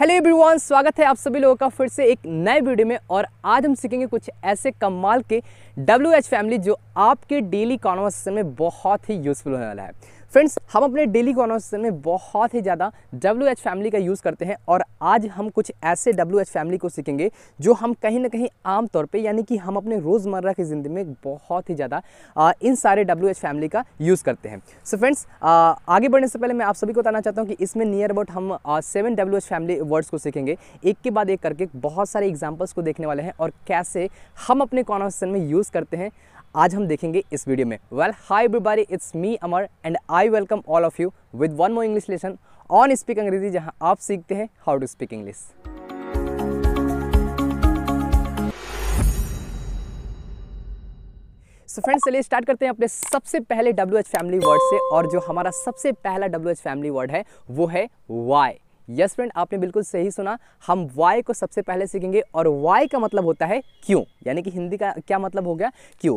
Hello everyone स्वागत है आप सभी लोगों का फिर से एक नए वीडियो में और आज हम सीखेंगे कुछ ऐसे कमाल के डब्ल्यू एच फैमिली जो आपके डेली कॉन्वर्सेशन में बहुत ही यूज़फुल होने वाला है फ्रेंड्स हम अपने डेली कॉन्वर्सेशन में बहुत ही ज़्यादा डब्ल्यू एच फैमिली का यूज़ करते हैं और आज हम कुछ ऐसे डब्ल्यू एच फैमिली को सीखेंगे जो हम कहीं ना कहीं आम तौर पे यानी कि हम अपने रोज़मर्रा की ज़िंदगी में बहुत ही ज़्यादा इन सारे डब्ल्यू एच फैमिली का यूज़ करते हैं सो so फ्रेंड्स आगे बढ़ने से पहले मैं आप सभी को बताना चाहता हूँ कि इसमें नियर अबाउट हम seven W H family words को सीखेंगे एक के बाद एक करके बहुत सारे एग्जाम्पल्स को देखने वाले हैं और कैसे हम अपने कॉन्वर्सेशन में यूज़ करते हैं आज हम देखेंगे इस वीडियो में well hi everybody it's me Amar and I welcome all of you with one more English lesson on speak Angrezi जहां आप सीखते हैं how to speak English so friends चलिए स्टार्ट करते हैं अपने सबसे पहले डब्ल्यू एच फैमिली वर्ड से और जो हमारा सबसे पहला डब्ल्यू एच फैमिली वर्ड है वो है वाई यस फ्रेंड आपने बिल्कुल सही सुना हम वाई को सबसे पहले सीखेंगे और वाई का मतलब होता है क्यों यानी कि हिंदी का क्या मतलब हो गया क्यों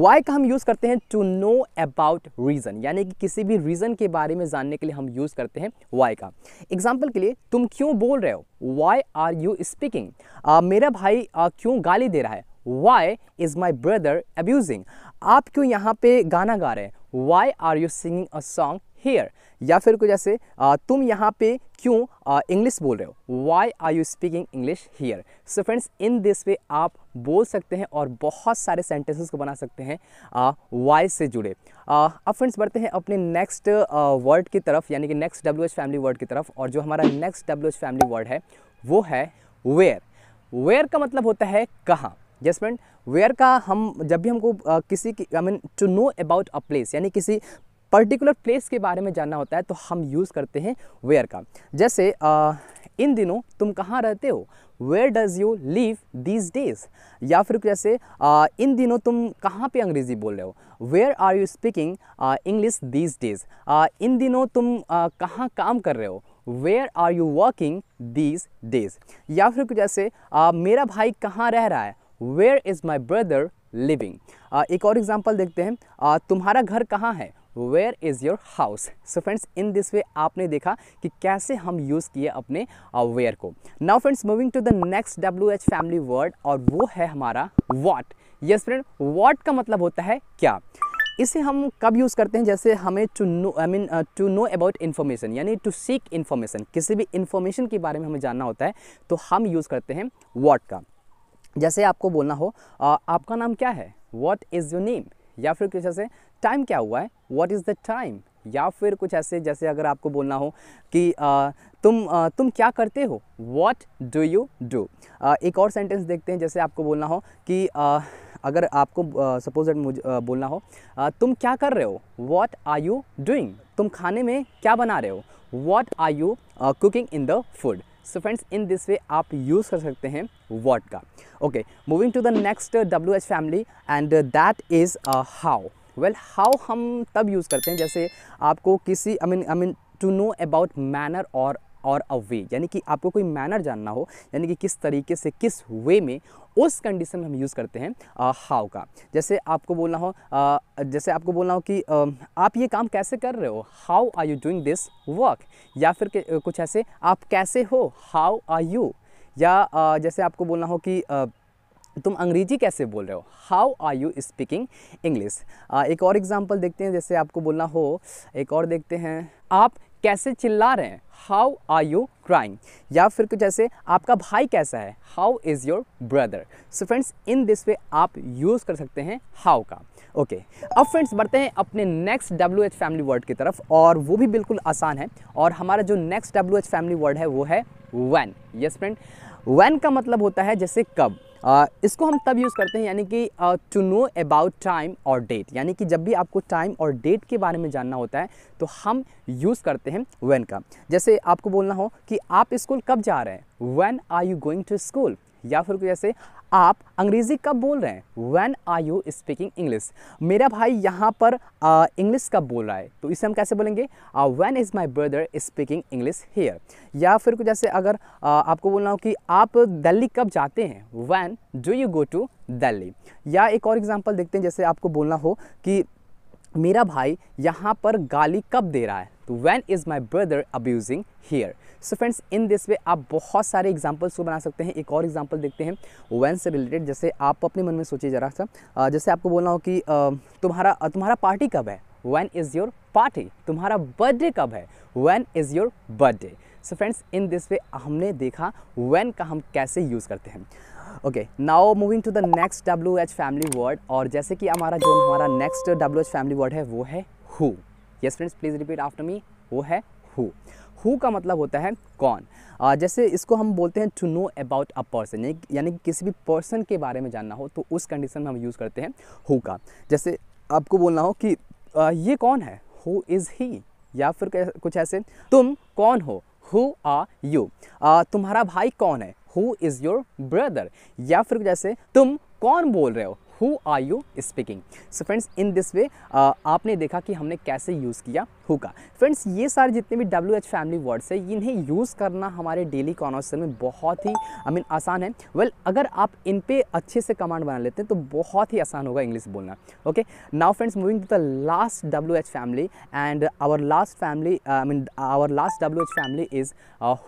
वाई का हम यूज़ करते हैं टू नो अबाउट रीज़न यानी कि किसी भी रीज़न के बारे में जानने के लिए हम यूज़ करते हैं वाई का एग्जाम्पल के लिए तुम क्यों बोल रहे हो वाई आर यू स्पीकिंग मेरा भाई uh, क्यों गाली दे रहा है why is my brother abusing आप क्यों यहाँ पे गाना गा रहे हैं why are you singing a song here या फिर कुछ ऐसे तुम यहाँ पे क्यों इंग्लिश बोल रहे हो why are you speaking English here so friends in this way आप बोल सकते हैं और बहुत सारे सेंटेंसेस को बना सकते हैं वाई से जुड़े अब फ्रेंड्स बढ़ते हैं अपने नेक्स्ट वर्ड की तरफ यानी कि next W H family word की तरफ और जो हमारा next W H family word है वो है वेयर वेयर का मतलब होता है कहाँ यस फ्रेंड वेयर का हम जब भी हमको किसी की I mean to know about a place यानी किसी पर्टिकुलर प्लेस के बारे में जानना होता है तो हम यूज़ करते हैं वेयर का जैसे आ, इन दिनों तुम कहाँ रहते हो where does you live these days या फिर जैसे आ, इन दिनों तुम कहाँ पे अंग्रेज़ी बोल रहे हो where are you speaking English these days इन दिनों तुम कहाँ काम कर रहे हो where are you working these days या फिर जैसे आ, मेरा भाई कहाँ रह रहा है where is my brother living एक और एग्जाम्पल देखते हैं uh, तुम्हारा घर कहाँ है where is your house so friends in this way आपने देखा कि कैसे हम यूज़ किए अपने वेयर uh, को now friends moving to the next W H family word और वो है हमारा वॉट यस फ्रेंड वॉट का मतलब होता है क्या इसे हम कब यूज़ करते हैं जैसे हमें to know I mean to know about information यानी टू सीक इन्फॉर्मेशन किसी भी इन्फॉर्मेशन के बारे में हमें जानना होता है तो हम यूज़ करते हैं वॉट का जैसे आपको बोलना हो आ, आपका नाम क्या है वॉट इज़ योर नेम या फिर कुछ ऐसे टाइम क्या हुआ है वॉट इज़ द टाइम या फिर कुछ ऐसे जैसे अगर आपको बोलना हो कि आ, तुम आ, तुम क्या करते हो वॉट डू यू डू एक और सेंटेंस देखते हैं जैसे आपको बोलना हो कि आ, अगर आपको सपोज दैट मुझे आ, बोलना हो आ, तुम क्या कर रहे हो वॉट आर यू डूइंग तुम खाने में क्या बना रहे हो what are you cooking in the food so friends in this way आप यूज़ कर सकते हैं वॉट का okay moving to the next W H family and that is how well how हम तब यूज़ करते हैं जैसे आपको किसी I mean I mean to know about manner और और अवे यानी कि आपको कोई मैनर जानना हो यानी कि किस तरीके से किस वे में उस कंडीशन में हम यूज़ करते हैं हाउ uh, का जैसे आपको बोलना हो आ, uh, जैसे आपको बोलना हो कि आ, um, आप ये काम कैसे कर रहे हो how are you doing this work या फिर uh, कुछ ऐसे आप कैसे हो हाउ आर यू या आ, जैसे आपको बोलना हो कि आ, तुम अंग्रेजी कैसे बोल रहे हो how are you speaking English एक और एग्ज़ाम्पल देखते हैं जैसे आपको बोलना हो एक और देखते हैं आप कैसे चिल्ला रहे हैं हाउ आर यू क्राइंग या फिर कुछ जैसे आपका भाई कैसा है how is your brother so friends in this way आप यूज़ कर सकते हैं हाउ का ओके okay. अब फ्रेंड्स बढ़ते हैं अपने next W H family word की तरफ और वो भी बिल्कुल आसान है और हमारा जो next W H family word है वो है वैन यस फ्रेंड वैन का मतलब होता है जैसे कब आ, इसको हम तब यूज़ करते हैं यानी कि टू नो अबाउट टाइम और डेट यानी कि जब भी आपको टाइम और डेट के बारे में जानना होता है तो हम यूज़ करते हैं वैन का जैसे आपको बोलना हो कि आप स्कूल कब जा रहे हैं when are you going to school या फिर जैसे आप अंग्रेज़ी कब बोल रहे हैं when are you speaking English मेरा भाई यहाँ पर इंग्लिश कब बोल रहा है तो इसे हम कैसे बोलेंगे when is my brother speaking English here या फिर जैसे अगर uh, आपको बोलना हो कि आप दिल्ली कब जाते हैं when do you go to Delhi या एक और एग्जाम्पल देखते हैं जैसे आपको बोलना हो कि मेरा भाई यहाँ पर गाली कब दे रहा है तो when is my brother abusing here so friends in this way आप बहुत सारे एग्जाम्पल्स को बना सकते हैं एक और एग्जाम्पल देखते हैं वैन से रिलेटेड जैसे आप अपने मन में सोचिए ज़रा सा जैसे आपको बोलना हो कि तुम्हारा तुम्हारा पार्टी कब है वैन इज़ योर पार्टी तुम्हारा बर्थडे कब है when is your birthday so friends in this way हमने देखा वैन का हम कैसे यूज़ करते हैं okay now moving to the next W H family word और जैसे कि हमारा जो हमारा next W H family word है वो है who yes friends please repeat after me वो है हु हु का मतलब होता है कौन आ, जैसे इसको हम बोलते हैं to know about a person यानी कि किसी भी पर्सन के बारे में जानना हो तो उस कंडीशन में हम यूज़ करते हैं हु का जैसे आपको बोलना हो कि आ, ये कौन है हु इज़ ही या फिर कुछ ऐसे तुम कौन हो हु आर यू तुम्हारा भाई कौन है हु इज़ योर ब्रदर या फिर जैसे तुम कौन बोल रहे हो who are you speaking so friends in this way आपने देखा कि हमने कैसे यूज़ किया हु का फ्रेंड्स ये सारे जितने भी डब्ल्यू एच फैमिली वर्ड्स है इन्हें यूज़ करना हमारे डेली कॉन्वर्सेशन में बहुत ही आई मीन आसान है वेल well, अगर आप इन पर अच्छे से कमांड बना लेते हैं तो बहुत ही आसान होगा इंग्लिश बोलना okay now friends moving to the last W H family and our last family I mean our last W H family is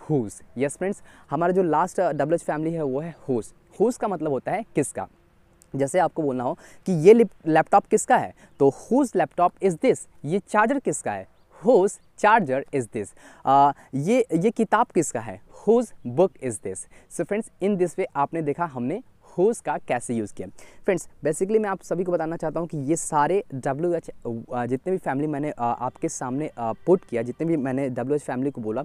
whose yes friends हमारा जो लास्ट डब्ल्यू एच फैमिली है वो है हुज हुज का मतलब होता है किसका जैसे आपको बोलना हो कि ये लैपटॉप किसका है तो हुज लैपटॉप इज़ दिस ये चार्जर किसका है हुज चार्जर इज़ दिस ये ये किताब किसका है whose book is this so friends in this way आपने देखा हमने होस का कैसे यूज़ किया फ्रेंड्स बेसिकली मैं आप सभी को बताना चाहता हूँ कि ये सारे डब्ल्यू एच जितने भी फैमिली मैंने आपके सामने पुट किया जितने भी मैंने डब्ल्यू एच फैमिली को बोला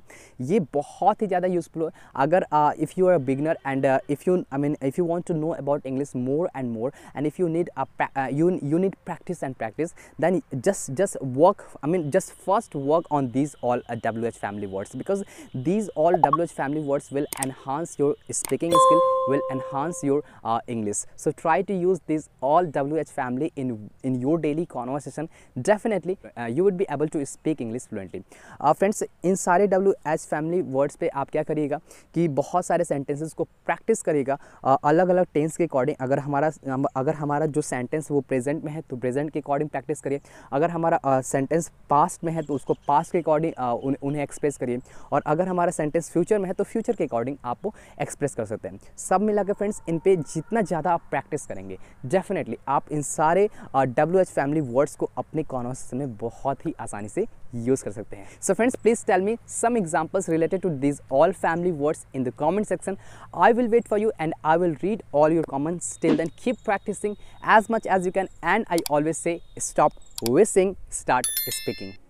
ये बहुत ही ज़्यादा यूजफुल है अगर if you are beginner and if you I mean if you want to know about English more and more and if you need you need practice and practice then just just work I mean just first work on these all W H family words because these all W H family words will enhance your speaking skill will enhance your uh, English. So try to use this all WH family in, in your daily conversation. Definitely uh, you would be able to speak English fluently. Friends uh, इन सारे WH family words पे आप क्या करिएगा कि बहुत सारे sentences को प्रैक्टिस करिएगा अलग अलग टेंस के अकॉर्डिंग अगर हमारा अगर हमारा जो सेंटेंस वो प्रेजेंट में है तो प्रेजेंट के अकॉर्डिंग प्रैक्टिस करिए अगर हमारा सेंटेंस uh, पास्ट में है तो उसको पास्ट के अकॉर्डिंग uh, उन्हें एक्सप्रेस करिए और अगर हमारा सेंटेंस फ्यूचर में है तो फ्यूचर के अकॉर्डिंग आप एक्सप्रेस कर सकते हैं सब मिलाकर फ्रेंड्स इन पे जितना ज़्यादा आप प्रैक्टिस करेंगे डेफिनेटली आप इन सारे डब्ल्यू एच फैमिली वर्ड्स को अपने कॉन्वर्सेशन में बहुत ही आसानी से यूज़ कर सकते हैं so friends please tell me some examples related to this all family words in the comment section I will wait for you and I will read all your comment still then keep practicing as much as you can and I always say stop wishing start speaking